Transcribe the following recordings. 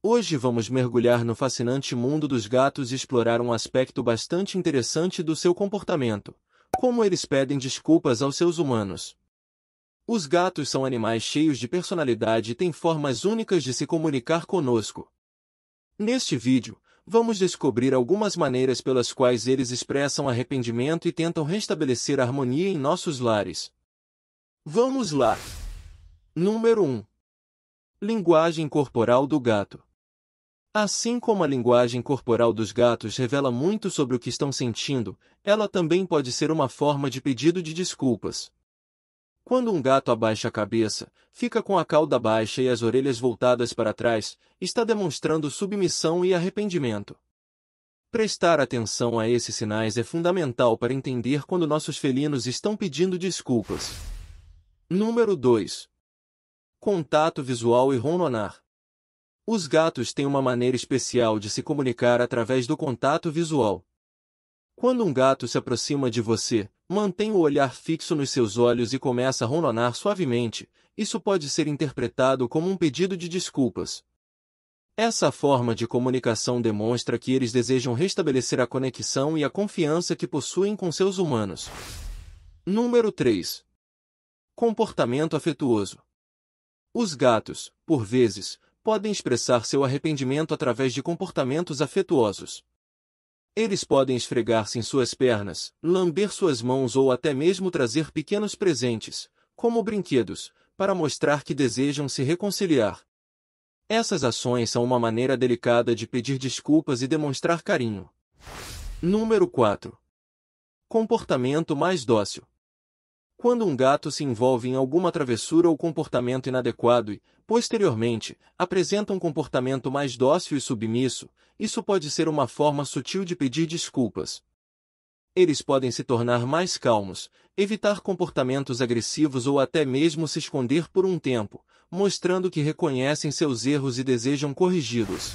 Hoje vamos mergulhar no fascinante mundo dos gatos e explorar um aspecto bastante interessante do seu comportamento: como eles pedem desculpas aos seus humanos. Os gatos são animais cheios de personalidade e têm formas únicas de se comunicar conosco. Neste vídeo, vamos descobrir algumas maneiras pelas quais eles expressam arrependimento e tentam restabelecer a harmonia em nossos lares. Vamos lá! Número 1 Linguagem corporal do gato Assim como a linguagem corporal dos gatos revela muito sobre o que estão sentindo, ela também pode ser uma forma de pedido de desculpas. Quando um gato abaixa a cabeça, fica com a cauda baixa e as orelhas voltadas para trás, está demonstrando submissão e arrependimento. Prestar atenção a esses sinais é fundamental para entender quando nossos felinos estão pedindo desculpas. Número 2. Contato visual e ronronar. Os gatos têm uma maneira especial de se comunicar através do contato visual. Quando um gato se aproxima de você, mantém o olhar fixo nos seus olhos e começa a ronronar suavemente. Isso pode ser interpretado como um pedido de desculpas. Essa forma de comunicação demonstra que eles desejam restabelecer a conexão e a confiança que possuem com seus humanos. Número 3. Comportamento afetuoso. Os gatos, por vezes, podem expressar seu arrependimento através de comportamentos afetuosos. Eles podem esfregar-se em suas pernas, lamber suas mãos ou até mesmo trazer pequenos presentes, como brinquedos, para mostrar que desejam se reconciliar. Essas ações são uma maneira delicada de pedir desculpas e demonstrar carinho. Número 4. Comportamento mais dócil quando um gato se envolve em alguma travessura ou comportamento inadequado e, posteriormente, apresenta um comportamento mais dócil e submisso, isso pode ser uma forma sutil de pedir desculpas. Eles podem se tornar mais calmos, evitar comportamentos agressivos ou até mesmo se esconder por um tempo, mostrando que reconhecem seus erros e desejam corrigi-los.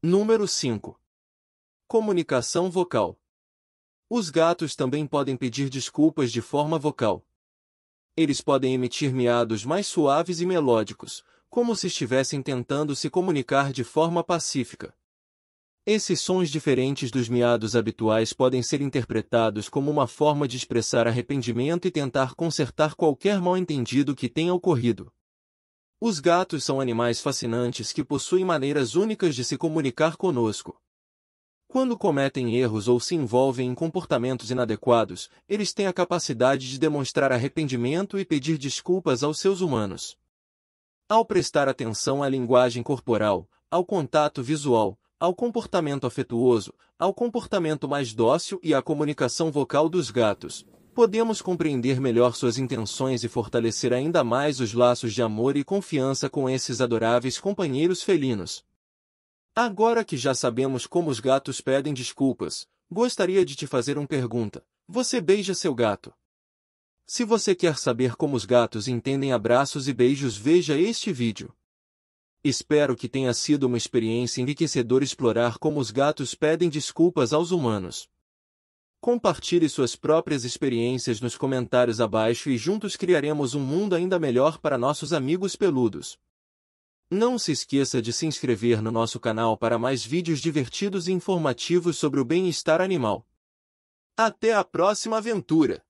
Número 5. Comunicação vocal. Os gatos também podem pedir desculpas de forma vocal. Eles podem emitir miados mais suaves e melódicos, como se estivessem tentando se comunicar de forma pacífica. Esses sons diferentes dos miados habituais podem ser interpretados como uma forma de expressar arrependimento e tentar consertar qualquer mal-entendido que tenha ocorrido. Os gatos são animais fascinantes que possuem maneiras únicas de se comunicar conosco. Quando cometem erros ou se envolvem em comportamentos inadequados, eles têm a capacidade de demonstrar arrependimento e pedir desculpas aos seus humanos. Ao prestar atenção à linguagem corporal, ao contato visual, ao comportamento afetuoso, ao comportamento mais dócil e à comunicação vocal dos gatos, podemos compreender melhor suas intenções e fortalecer ainda mais os laços de amor e confiança com esses adoráveis companheiros felinos. Agora que já sabemos como os gatos pedem desculpas, gostaria de te fazer uma pergunta. Você beija seu gato? Se você quer saber como os gatos entendem abraços e beijos, veja este vídeo. Espero que tenha sido uma experiência enriquecedora explorar como os gatos pedem desculpas aos humanos. Compartilhe suas próprias experiências nos comentários abaixo e juntos criaremos um mundo ainda melhor para nossos amigos peludos. Não se esqueça de se inscrever no nosso canal para mais vídeos divertidos e informativos sobre o bem-estar animal. Até a próxima aventura!